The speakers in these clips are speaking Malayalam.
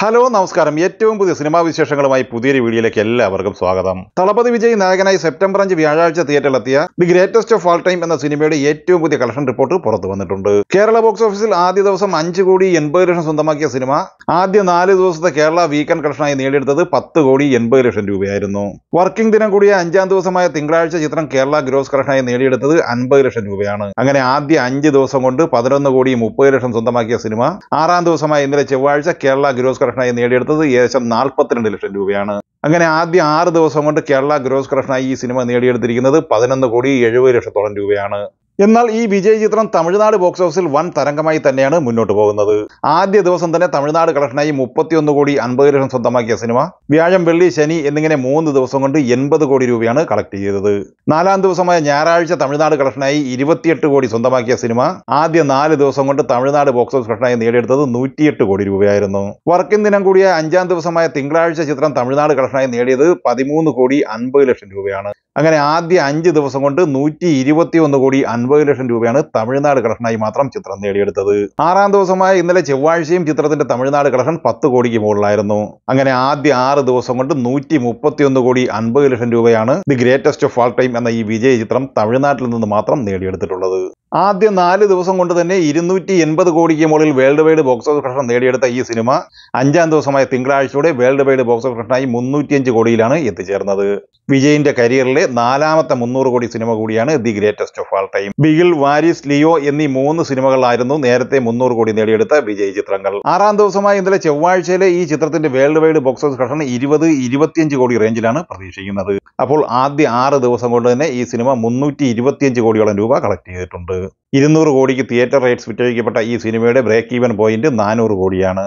ഹലോ നമസ്കാരം ഏറ്റവും പുതിയ സിനിമാ വിശേഷങ്ങളുമായി പുതിയൊരു വീഡിയോയിലേക്ക് എല്ലാവർക്കും സ്വാഗതം തളപതി വിജയ് നായകനായി സെപ്റ്റംബർ അഞ്ച് വ്യാഴാഴ്ച തിയേറ്ററിലെത്തിയ the greatest of all time എന്ന സിനിമയുടെ ഏറ്റവും പുതിയ കളക്ഷൻ റിപ്പോർട്ട് പുറത്തു വന്നിട്ടുണ്ട് കേരള ബോക്സ് ഓഫീസിൽ ആദ്യ ദിവസം അഞ്ച് കോടി എൺപത് ലക്ഷം സ്വന്തമാക്കിയ സിനിമ ആദ്യ നാല് ദിവസത്തെ കേരള വീക്കെൻഡ് കളക്ഷനായി നേടിയെടുത്തത് പത്ത് കോടി എൺപത് ലക്ഷം രൂപയായിരുന്നു വർക്കിംഗ് ദിനം കൂടിയ അഞ്ചാം ദിവസമായ തിങ്കളാഴ്ച ചിത്രം കേരള ഗ്രോസ് കളക്ഷനായി നേടിയെടുത്തത് അൻപത് ലക്ഷം രൂപയാണ് അങ്ങനെ ആദ്യ അഞ്ച് ദിവസം കൊണ്ട് പതിനൊന്ന് കോടി മുപ്പത് ലക്ഷം സ്വന്തമാക്കിയ സിനിമ ആറാം ദിവസമായ ഇന്നലെ ചൊവ്വാഴ്ച കേരള ഗ്രോസ് കൃഷ്ണായി നേടിയെടുത്തത് ഏകദേശം നാൽപ്പത്തിരണ്ട് ലക്ഷം രൂപയാണ് അങ്ങനെ ആദ്യ ആറ് ദിവസം കൊണ്ട് കേരള ഗ്രോസ് കൃഷ്ണായി ഈ സിനിമ നേടിയെടുത്തിരിക്കുന്നത് പതിനൊന്ന് കോടി എഴുപത് ലക്ഷത്തോളം രൂപയാണ് എന്നാൽ ഈ വിജയ ചിത്രം തമിഴ്നാട് ബോക്സ് ഓഫീസിൽ വൻ തരംഗമായി തന്നെയാണ് മുന്നോട്ട് പോകുന്നത് ആദ്യ ദിവസം തന്നെ തമിഴ്നാട് കളക്ഷനായി മുപ്പത്തിയൊന്ന് കോടി അൻപത് ലക്ഷം സ്വന്തമാക്കിയ സിനിമ വ്യാഴം വെള്ളി ശനി എന്നിങ്ങനെ മൂന്ന് ദിവസം കൊണ്ട് എൺപത് കോടി രൂപയാണ് കളക്ട് ചെയ്തത് നാലാം ദിവസമായ ഞായറാഴ്ച തമിഴ്നാട് കളക്ഷനായി ഇരുപത്തിയെട്ട് കോടി സ്വന്തമാക്കിയ സിനിമ ആദ്യ നാല് ദിവസം കൊണ്ട് തമിഴ്നാട് ബോക്സ് ഓഫീസ് കളക്ഷനായി നേടിയെടുത്തത് നൂറ്റിയെട്ട് കോടി രൂപയായിരുന്നു വർക്കിംഗ് ദിനം കൂടിയ അഞ്ചാം ദിവസമായ തിങ്കളാഴ്ച ചിത്രം തമിഴ്നാട് കളക്ഷനായി നേടിയത് പതിമൂന്ന് കോടി അൻപത് ലക്ഷം രൂപയാണ് അങ്ങനെ ആദ്യ അഞ്ച് ദിവസം കൊണ്ട് നൂറ്റി ഒന്ന് കോടി അൻപത് ലക്ഷം രൂപയാണ് തമിഴ്നാട് കളക്ഷനായി മാത്രം ചിത്രം നേടിയെടുത്തത് ആറാം ദിവസമായ ഇന്നലെ ചൊവ്വാഴ്ചയും ചിത്രത്തിന്റെ തമിഴ്നാട് കളക്ഷൻ പത്ത് കോടിക്ക് മുകളിലായിരുന്നു അങ്ങനെ ആദ്യ ആറ് ദിവസം കൊണ്ട് നൂറ്റി ഒന്ന് കോടി അൻപത് ലക്ഷം രൂപയാണ് the greatest of all time എന്ന ഈ വിജയ ചിത്രം തമിഴ്നാട്ടിൽ നിന്ന് മാത്രം നേടിയെടുത്തിട്ടുള്ളത് ആദ്യ നാല് ദിവസം കൊണ്ട് തന്നെ ഇരുന്നൂറ്റി എൺപത് കോടിക്ക് മുകളിൽ worldwide box office collection നേടിയെടുത്ത ഈ സിനിമ അഞ്ചാം ദിവസമായ തിങ്കളാഴ്ചയോടെ വേൾഡ് വൈഡ് ബോക്സ് ഓഫീസ് കളക്ഷനായി മുന്നൂറ്റിയഞ്ച് കോടിയിലാണ് എത്തിച്ചേർന്നത് വിജയിന്റെ കരിയറിലെ നാലാമത്തെ മുന്നൂറ് കോടി സിനിമ കൂടിയാണ് the greatest of all time Bigil Varisu Leo എന്നീ മൂന്ന് സിനിമകളായിരുന്നു നേരത്തെ മുന്നൂറ് കോടി നേടിയെടുത്ത വിജയ് ചിത്രങ്ങൾ ആറാം ദിവസമായ ഇന്നലെ ചൊവ്വാഴ്ചയിലെ ഈ ചിത്രത്തിന്റെ worldwide box office collection ഇരുപത് ഇരുപത്തിയഞ്ച് കോടി റേഞ്ചിലാണ് പ്രതീക്ഷിക്കുന്നത് അപ്പോൾ ആദ്യ ആറ് ദിവസം കൊണ്ട് തന്നെ ഈ സിനിമ മുന്നൂറ്റി കോടിയോളം രൂപ കളക്ട് ചെയ്തിട്ടുണ്ട് വരുന്നത് ഇരുന്നൂറ് കോടിക്ക് തിയേറ്റർ റേറ്റ്സ് വിറ്റഴിക്കപ്പെട്ട ഈ സിനിമയുടെ ബ്രേക്ക് ഈവൻ പോയിന്റ് നാനൂറ് കോടിയാണ്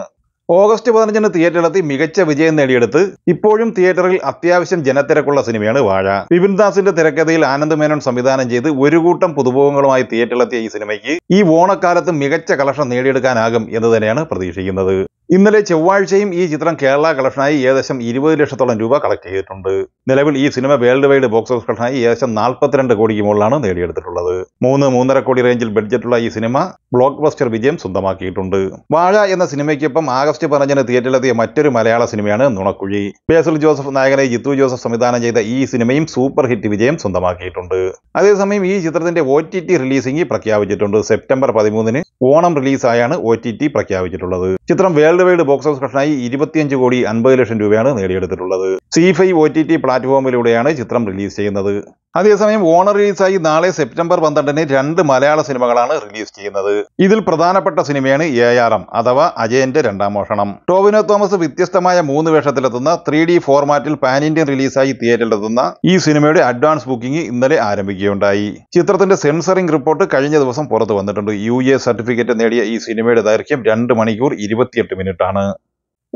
ഓഗസ്റ്റ് പതിനഞ്ചിന് തിയേറ്ററിലെത്തി മികച്ച വിജയം നേടിയെടുത്ത് ഇപ്പോഴും തിയേറ്ററിൽ അത്യാവശ്യം ജനത്തിരക്കുള്ള സിനിമയാണ് വാഴ വിപിൻദാസിന്റെ തിരക്കഥയിൽ ആനന്ദ് മേനോൻ സംവിധാനം ചെയ്ത് ഒരു കൂട്ടം പുതുമുഖങ്ങളുമായി തിയേറ്ററിലെത്തിയ ഈ സിനിമയ്ക്ക് ഈ ഓണക്കാലത്ത് മികച്ച കളക്ഷൻ നേടിയെടുക്കാനാകും എന്ന് തന്നെയാണ് പ്രതീക്ഷിക്കുന്നത് ഇന്നലെ ചൊവ്വാഴ്ചയും ഈ ചിത്രം കേരള കളക്ഷനായി ഏകദേശം ഇരുപത് ലക്ഷത്തോളം രൂപ കളക്ട് ചെയ്തിട്ടുണ്ട് നിലവിൽ ഈ സിനിമ വേൾഡ് വൈഡ് ബോക്സ് ഓഫീസ് കളക്ഷനായി ഏകദേശം നാൽപ്പത്തിരണ്ട് കോടിക്ക് മുകളിലാണ് നേടിയെടുത്തിട്ടുള്ളത് മൂന്ന് മൂന്നര കോടി റേഞ്ചിൽ ബഡ്ജറ്റുള്ള ഈ സിനിമ ബ്ലോക്ക് ബസ്റ്റർ വിജയം സ്വന്തമാക്കിയിട്ടുണ്ട് വാഴ എന്ന സിനിമയ്ക്കൊപ്പം ആഗസ്റ്റ് പതിനഞ്ചിന് തിയേറ്ററിലെത്തിയ മറ്റൊരു മലയാള സിനിമയാണ് നുണക്കുഴി ബേസിൽ ജോസഫ് നായകനെ ജിത്തു ജോസഫ് സംവിധാനം ചെയ്ത ഈ സിനിമയും സൂപ്പർ ഹിറ്റ് വിജയം സ്വന്തമാക്കിയിട്ടുണ്ട് അതേസമയം ഈ ചിത്രത്തിന്റെ ഒ ടി ടി റിലീസിംഗ് പ്രഖ്യാപിച്ചിട്ടുണ്ട് സെപ്റ്റംബർ പതിമൂന്നിന് ഓണം റിലീസായാണ് ഒ ടി ടി പ്രഖ്യാപിച്ചിട്ടുള്ളത് ചിത്രം world worldwide box office കളക്ഷനായി ഇരുപത്തിയഞ്ച് കോടി അൻപത് ലക്ഷം രൂപയാണ് നേടിയെടുത്തിട്ടുള്ളത് Zee five O T T പ്ലാറ്റ്ഫോമിലൂടെയാണ് ചിത്രം റിലീസ് ചെയ്യുന്നത് അതേസമയം ഓണർ റിലീസായി നാളെ സെപ്റ്റംബർ പന്ത്രണ്ടിന് രണ്ട് മലയാള സിനിമകളാണ് റിലീസ് ചെയ്യുന്നത് ഇതിൽ പ്രധാനപ്പെട്ട സിനിമയാണ് എ ആർ എം അഥവാ അജയന്റെ രണ്ടാം മോഷണം ടോവിനോ തോമസ് വ്യത്യസ്തമായ മൂന്ന് വേഷത്തിലെത്തുന്ന ത്രീ ഡി ഫോർമാറ്റിൽ പാൻ ഇന്ത്യൻ റിലീസായി തിയേറ്ററിലെത്തുന്ന ഈ സിനിമയുടെ അഡ്വാൻസ് ബുക്കിംഗ് ഇന്നലെ ആരംഭിക്കുകയുണ്ടായി ചിത്രത്തിന്റെ സെൻസറിംഗ് റിപ്പോർട്ട് കഴിഞ്ഞ ദിവസം പുറത്തു വന്നിട്ടുണ്ട് യു എ സർട്ടിഫിക്കറ്റ് നേടിയ ഈ സിനിമയുടെ ദൈർഘ്യം രണ്ട് മണിക്കൂർ ഇരുപത്തിയെട്ട് മിനിറ്റ് പറഞ്ഞിട്ടാണ്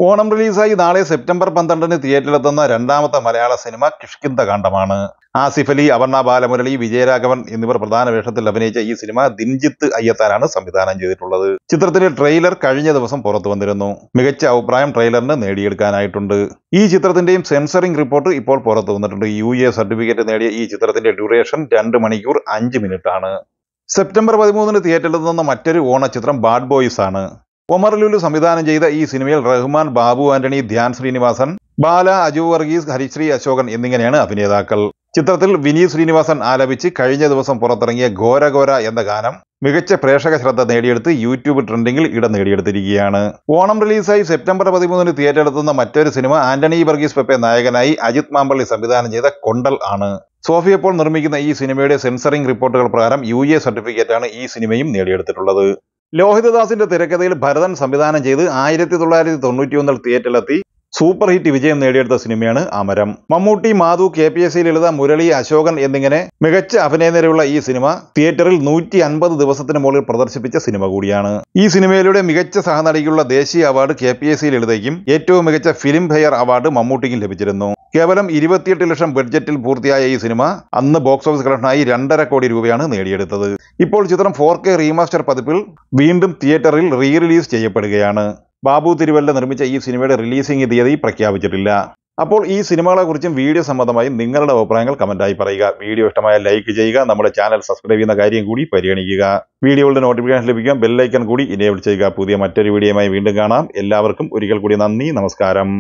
ഓണം റിലീസായി നാളെ സെപ്റ്റംബർ പന്ത്രണ്ടിന് തിയേറ്ററിലെത്തുന്ന രണ്ടാമത്തെ മലയാള സിനിമ കിഷ്കിന്ത കാണ്ഡമാണ് ആസിഫ് അലി അപർണ ബാലമുരളി വിജയരാഘവൻ എന്നിവർ പ്രധാന വേഷത്തിൽ അഭിനയിച്ച ഈ സിനിമ ദിൻജിത്ത് അയ്യത്താനാണ് സംവിധാനം ചെയ്തിട്ടുള്ളത് ചിത്രത്തിന്റെ ട്രെയിലർ കഴിഞ്ഞ ദിവസം പുറത്തു വന്നിരുന്നു മികച്ച അഭിപ്രായം ട്രെയിലറിന് നേടിയെടുക്കാനായിട്ടുണ്ട് ഈ ചിത്രത്തിന്റെയും സെൻസറിംഗ് റിപ്പോർട്ട് ഇപ്പോൾ പുറത്തു വന്നിട്ടുണ്ട് യു എ സർട്ടിഫിക്കറ്റ് നേടിയ ഈ ചിത്രത്തിന്റെ ഡ്യൂറേഷൻ രണ്ട് മണിക്കൂർ അഞ്ച് മിനിറ്റ് ആണ് സെപ്റ്റംബർ പതിമൂന്നിന് തിയേറ്ററിൽ നിന്ന മറ്റൊരു ഓണ ചിത്രം ബാഡ് ബോയ്സ് ആണ് ഒമർലുലു സംവിധാനം ചെയ്ത ഈ സിനിമയിൽ റഹ്മാൻ ബാബു ആന്റണി ധ്യാൻ ശ്രീനിവാസൻ ബാല അജു വർഗീസ് ഹരിശ്രീ അശോകൻ എന്നിങ്ങനെയാണ് അഭിനേതാക്കൾ ചിത്രത്തിൽ വിനീത് ശ്രീനിവാസൻ ആലപിച്ച് കഴിഞ്ഞ ദിവസം പുറത്തിറങ്ങിയ ഘോരഘോര എന്ന ഗാനം മികച്ച പ്രേക്ഷക ശ്രദ്ധ നേടിയെടുത്ത് യൂട്യൂബ് ട്രെൻഡിംഗിൽ ഇടം നേടിയെടുത്തിരിക്കുകയാണ് ഓണം റിലീസായി സെപ്റ്റംബർ പതിമൂന്നിന് തിയേറ്ററെത്തുന്ന മറ്റൊരു സിനിമ ആന്റണി വർഗീസ് പെപ്പെ നായകനായി അജിത് മാമ്പള്ളി സംവിധാനം ചെയ്ത കൊണ്ടൽ ആണ് സോഫിയ പോൾ നിർമ്മിക്കുന്ന ഈ സിനിമയുടെ സെൻസറിംഗ് റിപ്പോർട്ടുകൾ പ്രകാരം യു എ സർട്ടിഫിക്കറ്റാണ് ഈ സിനിമയും നേടിയെടുത്തിട്ടുള്ളത് ലോഹിതദാസിന്റെ തിരക്കഥയിൽ ഭരതൻ സംവിധാനം ചെയ്ത് ആയിരത്തി തൊള്ളായിരത്തി തൊണ്ണൂറ്റി ഒന്നിൽ തിയേറ്ററിലെത്തി സൂപ്പർ ഹിറ്റ് വിജയം നേടിയെടുത്ത സിനിമയാണ് Amaram Mammootty Madhu K P S C Lalitha Murali Ashokan എന്നിങ്ങനെ മികച്ച അഭിനയനിരയുള്ള ഈ സിനിമ തിയേറ്ററിൽ നൂറ്റി അൻപത് ദിവസത്തിന് മുകളിൽ പ്രദർശിപ്പിച്ച സിനിമ കൂടിയാണ് ഈ സിനിമയിലൂടെ മികച്ച സഹനടിക്കുള്ള ദേശീയ award K P S C ലളിതയ്ക്കും ഏറ്റവും മികച്ച ഫിലിം ഫെയർ അവാർഡ് മമ്മൂട്ടിക്കും ലഭിച്ചിരുന്നു കേവലം ഇരുപത്തിയെട്ട് ലക്ഷം ബഡ്ജറ്റിൽ പൂർത്തിയായ ഈ സിനിമ അന്ന് ബോക്സ് ഓഫീസ് കളക്ഷനായി രണ്ടര കോടി രൂപയാണ് നേടിയെടുത്തത് ഇപ്പോൾ ചിത്രം ഫോർ കെ റീമാസ്റ്റർ പതിപ്പിൽ വീണ്ടും തിയേറ്ററിൽ റീ റിലീസ് ചെയ്യപ്പെടുകയാണ് ബാബു തിരുവല്ല നിർമ്മിച്ച ഈ സിനിമയുടെ റിലീസിംഗ് തീയതി പ്രഖ്യാപിച്ചിട്ടില്ല അപ്പോൾ ഈ സിനിമകളെക്കുറിച്ചും വീഡിയോ സംബന്ധമായി നിങ്ങളുടെ അഭിപ്രായങ്ങൾ കമൻറ്റായി പറയുക വീഡിയോ ഇഷ്ടമായ ലൈക്ക് ചെയ്യുക നമ്മുടെ ചാനൽ സബ്സ്ക്രൈബ് ചെയ്യുന്ന കാര്യം കൂടി പരിഗണിക്കുക വീഡിയോകളുടെ നോട്ടിഫിക്കേഷൻ ലഭിക്കാൻ ബെല്ലൈക്കൺ കൂടി ഇനേബിൾ ചെയ്യുക പുതിയ മറ്റൊരു വീഡിയോയുമായി വീണ്ടും കാണാം എല്ലാവർക്കും ഒരിക്കൽ കൂടി നന്ദി നമസ്കാരം